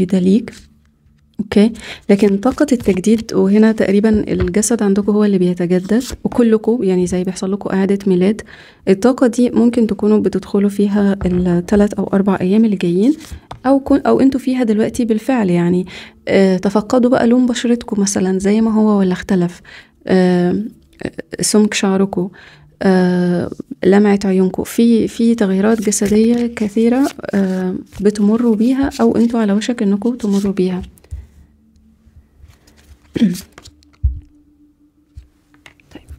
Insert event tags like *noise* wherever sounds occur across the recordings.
جديدة ليك اوكي لكن طاقة التجديد وهنا تقريبا الجسد عندكم هو اللي بيتجدد وكلكم يعني زي بيحصل لكم إعادة ميلاد الطاقة دي ممكن تكونوا بتدخلوا فيها الثلاث أو أربع أيام اللي جايين أو كن أو أنتوا فيها دلوقتي بالفعل يعني آه تفقدوا بقى لون بشرتكم مثلا زي ما هو ولا اختلف آه, آه، سمك شعركم لمعت آه، لمعة عيونكم في في تغييرات جسدية كثيرة آه بتمروا بيها أو أنتوا على وشك إنكم تمروا بيها طيب.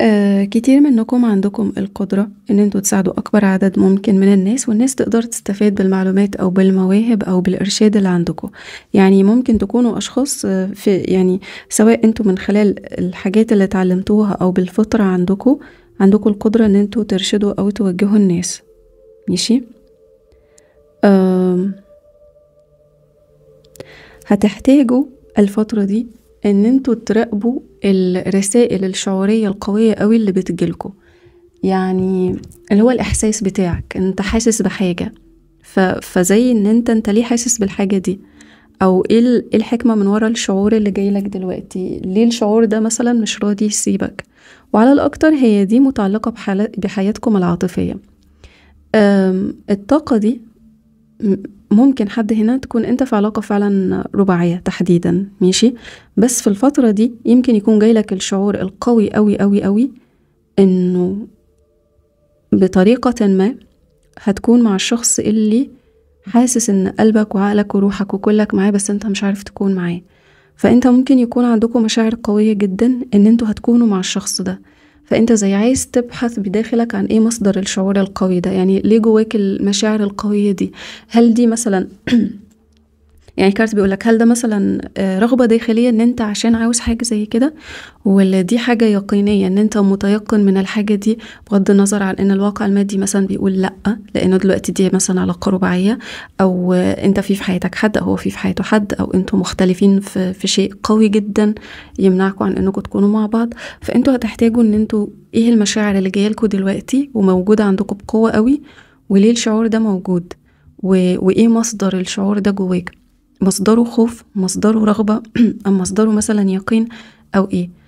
آه كتير منكم عندكم القدرة إن أنتوا تساعدوا أكبر عدد ممكن من الناس والناس تقدر تستفاد بالمعلومات أو بالمواهب أو بالإرشاد اللي عندكم يعني ممكن تكونوا أشخاص آه، في يعني سواء أنتوا من خلال الحاجات اللي اتعلمتوها أو بالفطرة عندكم عندكم القدرة ان انتوا ترشدوا او توجهوا الناس ماشي هتحتاجوا الفترة دي ان انتوا تراقبوا الرسائل الشعورية القوية قوي اللي بتجيلكوا يعني اللي هو الاحساس بتاعك انت حاسس بحاجة ف... فزي ان انت انت ليه حاسس بالحاجة دي او ايه, إيه الحكمة من ورا الشعور اللي جايلك دلوقتي ليه الشعور ده مثلا مش راضي يسيبك وعلى الأكتر هي دي متعلقة بحياتكم العاطفية الطاقة دي ممكن حد هنا تكون انت في علاقة فعلا رباعية تحديدا ماشي بس في الفترة دي يمكن يكون جايلك الشعور القوي قوي قوي قوي انه بطريقة ما هتكون مع الشخص اللي حاسس ان قلبك وعقلك وروحك وكلك معاه بس انت مش عارف تكون معاه فانت ممكن يكون عندكم مشاعر قوية جدا ان انتوا هتكونوا مع الشخص ده فانت زي عايز تبحث بداخلك عن ايه مصدر الشعور القوي ده يعني ليه جواك المشاعر القوية دي هل دي مثلا *clears throat* يعني كارت بيقولك هل ده مثلا آه، رغبة داخلية ان انت عشان عاوز حاجة زي كده ولا دي حاجة يقينية ان انت متيقن من الحاجة دي بغض النظر عن ان الواقع المادي مثلا بيقول لا لانه دلوقتي دي مثلا علاقة رباعية او آه، انت في في حياتك حد او هو في في حياته حد او انتوا مختلفين في, في شيء قوي جدا يمنعكم عن انكم تكونوا مع بعض فانتوا هتحتاجوا ان انتوا ايه المشاعر اللي جايه لكم دلوقتي وموجوده عندكم بقوه قوي وليه الشعور ده موجود و... وايه مصدر الشعور ده جواك مصدره خوف مصدره رغبة *clears throat* أم مصدره مثلا يقين أو إيه